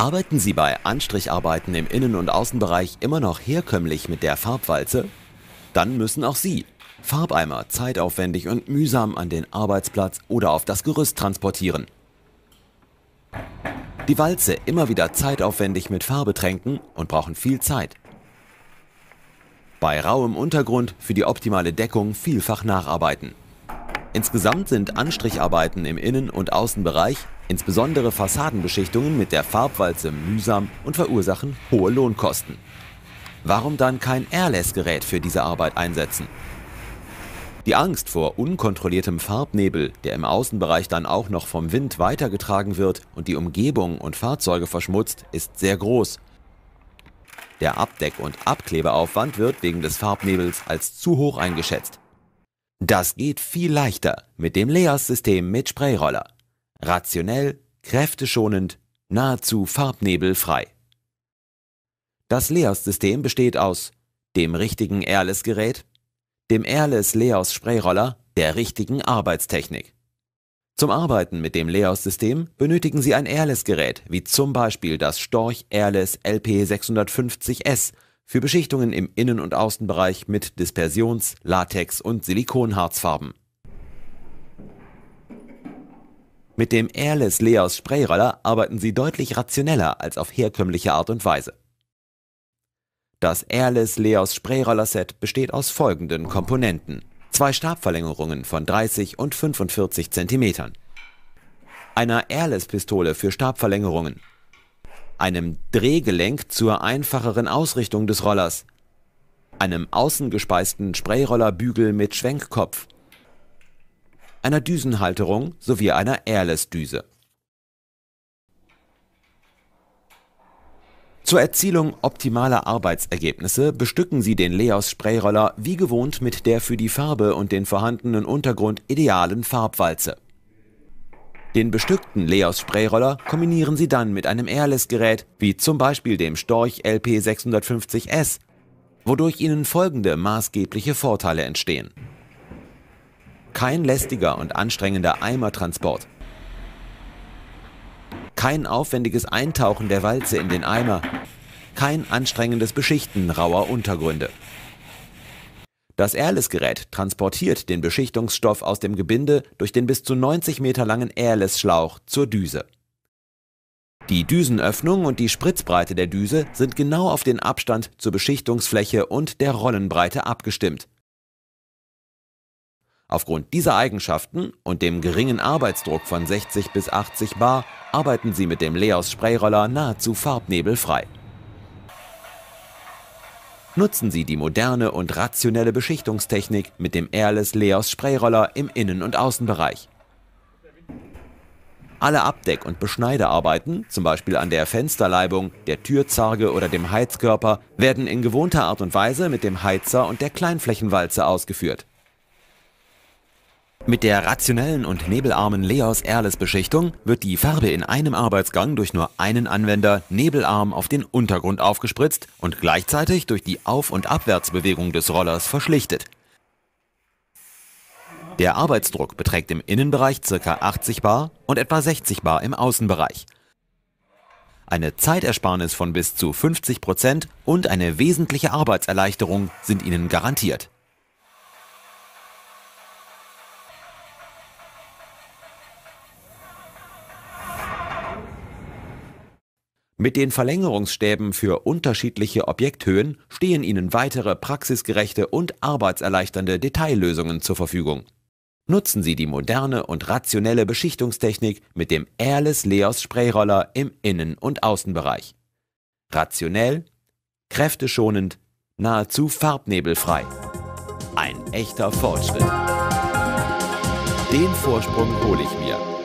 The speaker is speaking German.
Arbeiten Sie bei Anstricharbeiten im Innen- und Außenbereich immer noch herkömmlich mit der Farbwalze? Dann müssen auch Sie Farbeimer zeitaufwendig und mühsam an den Arbeitsplatz oder auf das Gerüst transportieren. Die Walze immer wieder zeitaufwendig mit Farbe tränken und brauchen viel Zeit. Bei rauem Untergrund für die optimale Deckung vielfach nacharbeiten. Insgesamt sind Anstricharbeiten im Innen- und Außenbereich Insbesondere Fassadenbeschichtungen mit der Farbwalze mühsam und verursachen hohe Lohnkosten. Warum dann kein Airless-Gerät für diese Arbeit einsetzen? Die Angst vor unkontrolliertem Farbnebel, der im Außenbereich dann auch noch vom Wind weitergetragen wird und die Umgebung und Fahrzeuge verschmutzt, ist sehr groß. Der Abdeck- und Abklebeaufwand wird wegen des Farbnebels als zu hoch eingeschätzt. Das geht viel leichter mit dem Leas-System mit Sprayroller rationell, kräfteschonend, nahezu farbnebelfrei. Das Leos-System besteht aus dem richtigen Airless-Gerät, dem Airless-Leos-Sprayroller, der richtigen Arbeitstechnik. Zum Arbeiten mit dem Leos-System benötigen Sie ein Airless-Gerät, wie zum Beispiel das Storch Airless LP650S für Beschichtungen im Innen- und Außenbereich mit Dispersions-, Latex- und Silikonharzfarben. Mit dem Airless Leos Sprayroller arbeiten sie deutlich rationeller als auf herkömmliche Art und Weise. Das Airless Leos Sprayroller Set besteht aus folgenden Komponenten. Zwei Stabverlängerungen von 30 und 45 cm, einer Airless Pistole für Stabverlängerungen, einem Drehgelenk zur einfacheren Ausrichtung des Rollers, einem außengespeisten Sprayrollerbügel mit Schwenkkopf einer Düsenhalterung sowie einer Airless-Düse. Zur Erzielung optimaler Arbeitsergebnisse bestücken Sie den Leos Sprayroller wie gewohnt mit der für die Farbe und den vorhandenen Untergrund idealen Farbwalze. Den bestückten Leos Sprayroller kombinieren Sie dann mit einem Airless-Gerät, wie zum Beispiel dem Storch LP650S, wodurch Ihnen folgende maßgebliche Vorteile entstehen. Kein lästiger und anstrengender Eimertransport. Kein aufwendiges Eintauchen der Walze in den Eimer. Kein anstrengendes Beschichten rauer Untergründe. Das Airless-Gerät transportiert den Beschichtungsstoff aus dem Gebinde durch den bis zu 90 Meter langen Airless-Schlauch zur Düse. Die Düsenöffnung und die Spritzbreite der Düse sind genau auf den Abstand zur Beschichtungsfläche und der Rollenbreite abgestimmt Aufgrund dieser Eigenschaften und dem geringen Arbeitsdruck von 60 bis 80 Bar arbeiten sie mit dem Leos Sprayroller nahezu farbnebelfrei. Nutzen Sie die moderne und rationelle Beschichtungstechnik mit dem Airless Leos Sprayroller im Innen- und Außenbereich. Alle Abdeck- und Beschneidearbeiten, zum Beispiel an der Fensterleibung, der Türzarge oder dem Heizkörper, werden in gewohnter Art und Weise mit dem Heizer und der Kleinflächenwalze ausgeführt. Mit der rationellen und nebelarmen Leos Airless-Beschichtung wird die Farbe in einem Arbeitsgang durch nur einen Anwender nebelarm auf den Untergrund aufgespritzt und gleichzeitig durch die Auf- und Abwärtsbewegung des Rollers verschlichtet. Der Arbeitsdruck beträgt im Innenbereich ca. 80 bar und etwa 60 bar im Außenbereich. Eine Zeitersparnis von bis zu 50 und eine wesentliche Arbeitserleichterung sind ihnen garantiert. Mit den Verlängerungsstäben für unterschiedliche Objekthöhen stehen Ihnen weitere praxisgerechte und arbeitserleichternde Detaillösungen zur Verfügung. Nutzen Sie die moderne und rationelle Beschichtungstechnik mit dem Airless Leos Sprayroller im Innen- und Außenbereich. Rationell, kräfteschonend, nahezu farbnebelfrei. Ein echter Fortschritt. Den Vorsprung hole ich mir.